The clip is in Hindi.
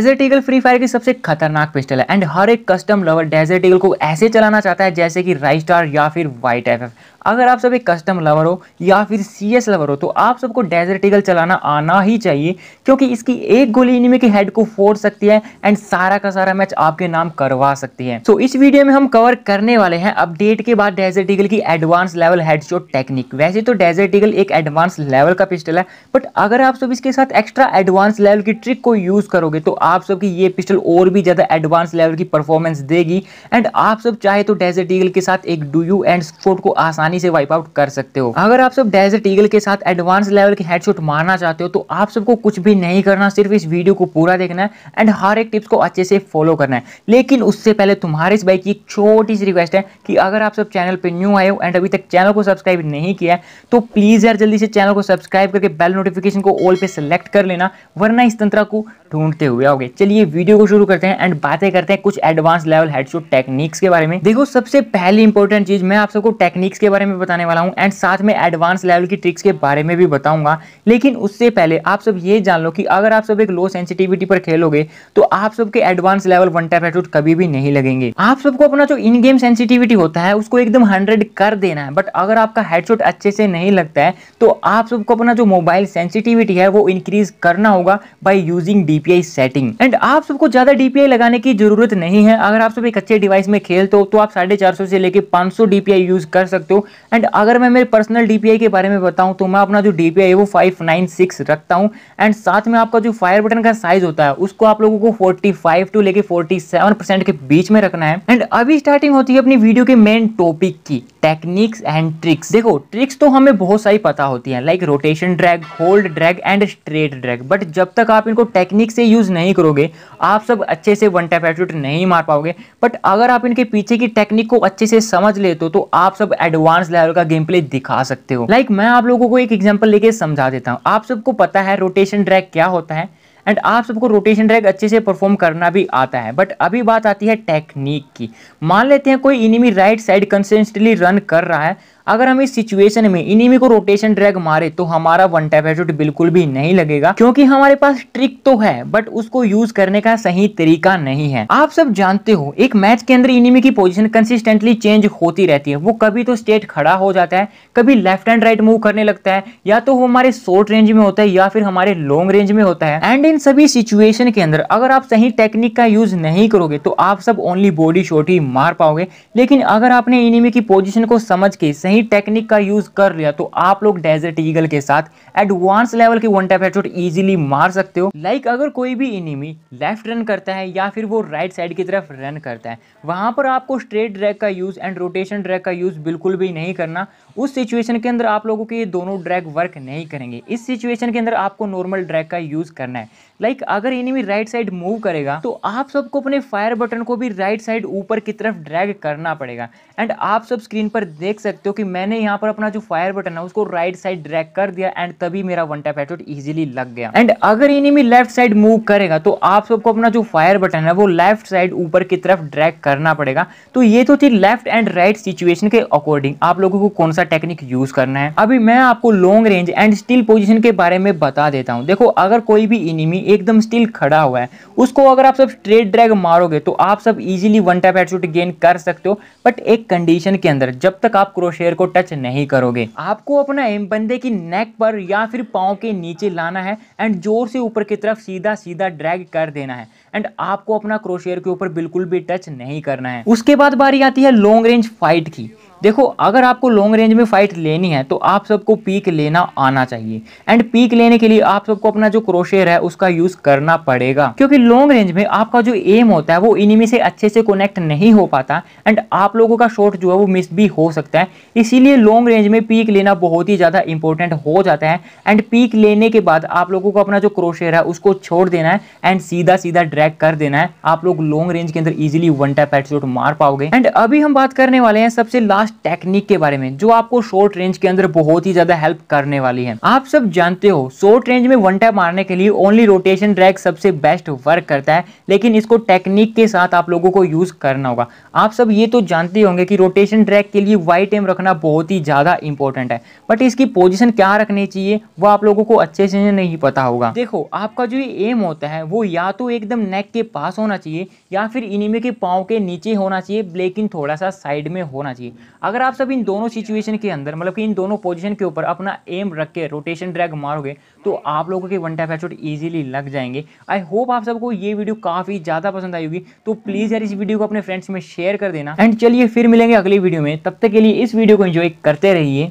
डेजर्ट ईगल फ्री फायर की सबसे खतरनाक पिस्टल है एंड हर एक कस्टम लवर डेजर्ट ईगल को ऐसे चलाना चाहता है जैसे कि राइट स्टार या फिर वाइट एफ अगर आप सब एक कस्टम लवर हो या फिर सी एस लवर हो तो आप सबको डेजर्ट ईगल चलाना आना ही चाहिए क्योंकि इसकी एक गोली इनमी के हेड को फोड़ सकती है एंड सारा का सारा मैच आपके नाम करवा सकती है सो so, इस वीडियो में हम कवर करने वाले हैं अपडेट के बाद डेजर्ट ईगल की एडवांस लेवल हेडशॉट टेक्निक वैसे तो डेजर्ट ईगल एक एडवांस लेवल का पिस्टल है बट अगर आप सब इसके साथ एक्स्ट्रा एडवांस लेवल की ट्रिक को यूज़ करोगे तो आप सबकी ये पिस्टल और भी ज़्यादा एडवांस लेवल की परफॉर्मेंस देगी एंड आप सब चाहे तो डेजर्ट ईगल के साथ एक डू यू एंड स्कोट को आसान आसानी से वाइप आउट कर सकते हो अगर आप सब डेजर्ट ईगल के साथ एडवांस लेवल के हेडशॉट मारना चाहते हो तो आप सबको कुछ भी नहीं करना सिर्फ इस वीडियो को पूरा देखना है एंड हर एक टिप्स को अच्छे से फॉलो करना है लेकिन उससे पहले तुम्हारे इस बाइक की एक छोटी सी रिक्वेस्ट है कि अगर आप सब चैनल पर न्यू आए हो एंड अभी तक चैनल को सब्सक्राइब नहीं किया है तो प्लीज़ यार जल्दी से चैनल को सब्सक्राइब करके बेल नोटिफिकेशन को ऑल पे सेलेक्ट कर लेना वरना इस तंत्र को ढूंढते हुए आओगे चलिए वीडियो को शुरू करते हैं एंड बातें करते हैं कुछ एडवांस लेवल हेडशॉट टेक्निक्स के बारे में देखो सबसे पहली इंपॉर्टेंट चीज़ मैं आप सबको टेक्निक्स के बारे बारे में बताने वाला हूँ एंड साथ में एडवांस लेवल की ट्रिक्स के बारे में भी बताऊंगा लेकिन उससे पहले आप सब ये जान लो कि अगर आप सब एक लो सेंसिटिविटी पर खेलोगे तो आप सबके एडवांस लेवल वन टैप एटूट कभी भी नहीं लगेंगे आप सबको अपना जो इन गेम सेंसिटिविटी होता है उसको एकदम हंड्रेड कर देना है बट अगर आपका हेडशॉट अच्छे से नहीं लगता है तो आप सबको अपना जो मोबाइल सेंसिटिविटी है वो इंक्रीज करना होगा by using DPI setting and आप सबको ज्यादा डीपीआई लगाने की जरूरत नहीं है अगर आप सब एक अच्छे डिवाइस में खेलते हो तो आप साढ़े चार सौ से लेकर पांच सौ डीपीआई यूज कर सकते हो एंड अगर मैं मेरे पर्सनल डीपीआई के बारे में बताऊं तो मैं अपना जो डीपीआई है वो फाइव नाइन सिक्स रखता हूं एंड साथ में आपका जो फायर बटन का साइज होता है उसको आप लोगों को फोर्टी फाइव टू लेके फोर्टी सेवन परसेंट के बीच में रखना है एंड अभी स्टार्टिंग होती है अपनी वीडियो के मेन टॉपिक की टेक्निक्स एंड ट्रिक्स देखो ट्रिक्स तो हमें बहुत सारी पता होती है like rotation drag hold drag and straight drag but जब तक आप इनको टेक्निक से यूज़ नहीं करोगे आप सब अच्छे से वन टैप एटीट्यूड नहीं मार पाओगे बट अगर आप इनके पीछे की टेक्निक को अच्छे से समझ लेते हो तो आप सब एडवांस एडवांस लेवल का गेम प्ले दिखा सकते हो लाइक like, मैं आप लोगों को एक एग्जाम्पल लेके समझा देता हूँ आप सबको पता है रोटेशन ड्रैग क्या होता है एंड आप सबको रोटेशन ड्रैग अच्छे से परफॉर्म करना भी आता है बट अभी बात आती है टेक्निक की मान लेते हैं कोई enemy right side consistently run कर रहा है अगर हम इस सिचुएशन में इनिमी को रोटेशन ड्रैग मारे तो हमारा वन टैप हेडशॉट बिल्कुल भी नहीं लगेगा क्योंकि हमारे पास ट्रिक तो है बट उसको यूज करने का सही तरीका नहीं है आप सब जानते हो एक मैच के अंदर इनिमी की पोजीशन कंसिस्टेंटली चेंज होती रहती है वो कभी तो स्टेट खड़ा हो जाता है कभी लेफ्ट एंड राइट मूव करने लगता है या तो वो हमारे शॉर्ट रेंज में होता है या फिर हमारे लॉन्ग रेंज में होता है एंड इन सभी सिचुएशन के अंदर अगर आप सही टेक्निक का यूज़ नहीं करोगे तो आप सब ओनली बॉडी शॉट ही मार पाओगे लेकिन अगर आपने इनिमी की पोजीशन को समझ के सही टेक्निक का यूज़ कर लिया तो आप लोग डेजर्ट ईगल के साथ एडवांस लेवल के वन टैप हेडशॉट इजीली मार सकते हो लाइक like अगर कोई भी इनिमी लेफ्ट रन करता है या फिर वो राइट साइड की तरफ रन करता है वहां पर आपको स्ट्रेट ड्रैग का यूज़ एंड रोटेशन ड्रैग का यूज़ बिल्कुल भी नहीं करना उस सिचुएशन के अंदर आप लोगों के ये दोनों ड्रैग वर्क नहीं करेंगे इस सिचुएशन के अंदर आपको नॉर्मल ड्रैग का यूज़ करना है लाइक like, अगर एनिमी राइट साइड मूव करेगा तो आप सबको अपने फायर बटन को भी राइट साइड ऊपर की तरफ ड्रैग करना पड़ेगा एंड आप सब स्क्रीन पर देख सकते हो कि मैंने यहाँ पर अपना जो फायर बटन है उसको राइट साइड ड्रैग कर दिया एंड तभी मेरा वन टैप हेडशॉट इजीली लग गया एंड अगर एनिमी लेफ्ट साइड मूव करेगा तो आप सबको अपना जो फायर बटन है वो लेफ्ट साइड ऊपर की तरफ ड्रैग करना पड़ेगा तो ये तो थी लेफ्ट एंड राइट सिचुएशन के अकॉर्डिंग आप लोगों को कौन सा टेक्निक यूज करना है अभी मैं आपको long range and still position के बारे में बता देता हूँ देखो अगर कोई भी इनिमी एकदम स्टिल खड़ा हुआ है उसको अगर आप सब स्ट्रेट ड्रैग मारोगे तो आप सब easily one tap headshot gain कर सकते हो बट एक कंडीशन के अंदर जब तक आप क्रोशेयर को टच नहीं करोगे आपको अपना एम बंदे की नेक पर या फिर पाओ के नीचे लाना है एंड जोर से ऊपर की तरफ सीधा सीधा ड्रैग कर देना है एंड आपको अपना क्रोशेयर के ऊपर बिल्कुल भी टच नहीं करना है उसके बाद बारी आती है लॉन्ग रेंज फाइट की देखो अगर आपको लॉन्ग रेंज रेंज में फाइट लेनी है तो आप सबको पीक लेना आना चाहिए एंड पीक लेने के लिए आप सबको अपना जो क्रोशेयर है उसका यूज करना पड़ेगा क्योंकि लॉन्ग रेंज में आपका जो एम होता है वो इनिमी से अच्छे से कनेक्ट नहीं हो पाता एंड आप लोगों का शॉर्ट जो है वो मिस भी हो सकता है इसीलिए लॉन्ग रेंज में पीक लेना बहुत ही ज़्यादा इंपॉर्टेंट हो जाता है एंड पीक लेने के बाद आप लोगों को अपना जो क्रोशेयर है उसको छोड़ देना है एंड सीधा सीधा ड्रैक कर देना है आप लोग लॉन्ग रेंज के अंदर इजिली वन टैप एट मार पाओगे एंड अभी हम बात करने वाले हैं सबसे लास्ट टेक्निक के बारे में जो आपको शॉर्ट रेंज के अंदर बहुत ही ज्यादा हेल्प करने वाली है आप सब जानते हो शॉर्ट रेंज में वन टैप मारने के लिए ओनली रोटेशन ड्रैग सबसे बेस्ट वर्क करता है लेकिन इसको टेक्निक के साथ आप लोगों को यूज करना होगा आप सब ये तो जानते होंगे कि रोटेशन ड्रैग के लिए वाइट एम रखना बहुत ही ज्यादा इंपॉर्टेंट है बट इसकी पोजिशन क्या रखनी चाहिए वो आप लोगों को अच्छे से नहीं पता होगा देखो आपका जो एम होता है वो या तो एकदम नेक के पास होना चाहिए या फिर इनमें के पाँव के नीचे होना चाहिए लेकिन थोड़ा सा साइड में होना चाहिए अगर आप सब इन दोनों सिचुएशन पोजीशन के अंदर मतलब कि इन दोनों पोजीशन के ऊपर अपना एम रख के रोटेशन ड्रैग मारोगे तो आप लोगों के वन टाइप हेडशॉट ईजिली लग जाएंगे आई होप आप सबको ये वीडियो काफ़ी ज़्यादा पसंद आई होगी तो प्लीज़ यार इस वीडियो को अपने फ्रेंड्स में शेयर कर देना एंड चलिए फिर मिलेंगे अगली वीडियो में तब तक के लिए इस वीडियो को इन्जॉय करते रहिए